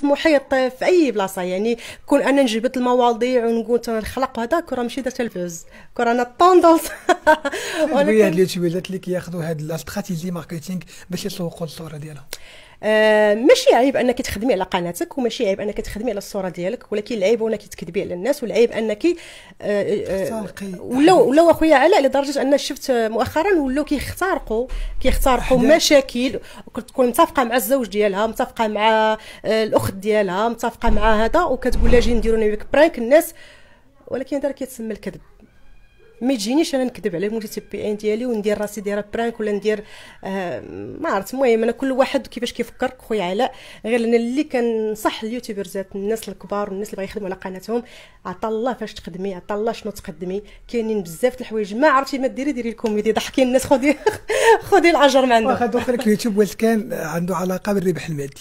في محيط في اي بلاصه يعني كون انا نجبد المواضيع ونقول نخلق هذا كره ماشي دار تلفز كره انا الطوندونس ولكن هاد اليوتيوبرات اللي كياخذوا هاد الاستراتيجي ماركتينغ باش يسوقوا الصوره ديالهم آه، ماشي عيب انك تخدمي على قناتك وماشي عيب انك تخدمي على الصوره ديالك ولكن العيب انك تكذبي على الناس والعيب انك آه، آه، ولاو ولاو اخويا علاء لدرجه ان شفت مؤخرا ولاو كيخترقوا كيخترقوا مشاكل كتكون متفقه مع الزوج ديالها متفقه مع الاخت ديالها متفقه مع هذا وكتقول لها جي نديروا برانك الناس ولكن هذا كيتسمى الكذب ما تجينيش انا نكذب على المتتبعين ديالي وندير راسي دايره برانك ولا ندير آه ما عرفت المهم انا كل واحد كيفاش كيفكر خويا علاء غير انا اللي كنصح اليوتيوبرزات الناس الكبار والناس اللي بغا يخدموا على قناتهم عطا الله فاش تقدمي عطا الله شنو تقدمي كاينين بزاف د الحوايج ما عرفتي ما ديري ديري الكوميدي ضحكي الناس خذي خذي الاجر من عندها واخا دوك اليوتيوب واش كان عنده علاقه بالربح المادي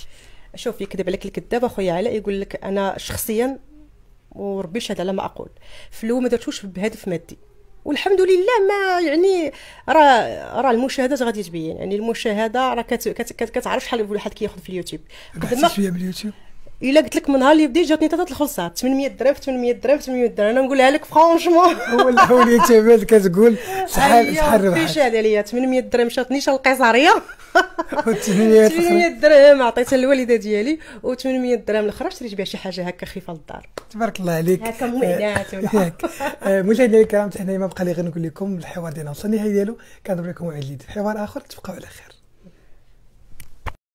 شوف يكذب عليك الكذاب اخويا علاء يقول لك انا شخصيا وربي شهد على ما اقول في الاول ما درتوش بهدف مادي والحمد لله ما يعني راه راه المشاهدات غادي تبين يعني المشاهده راه كتعرف شحال واحد كياخذ في اليوتيوب قد في اليوتيوب الا قلت لك من نهار اللي بديت جاتني ثلاثه الخلصات 800 درهم في 800 درهم في 800 درهم انا نقولها لك فرونشمون هو الاول يتعبد كتقول شحال شحال أيوه، ربحت فيش عليا 800 درهم شاتني شال القيصريه و 800 درهم عطيتها للوالده ديالي و800 درهم الاخرى شريت بها شي حاجه هكا خفيفه للدار تبارك الله عليك هكا مولات آه، مشاهدينا الكرام حنا ما بقى لي غير نقول لكم الحوار ديالنا وصل النهايه ديالو كنضرب لكم وعد الحوار اخر تبقاو على خير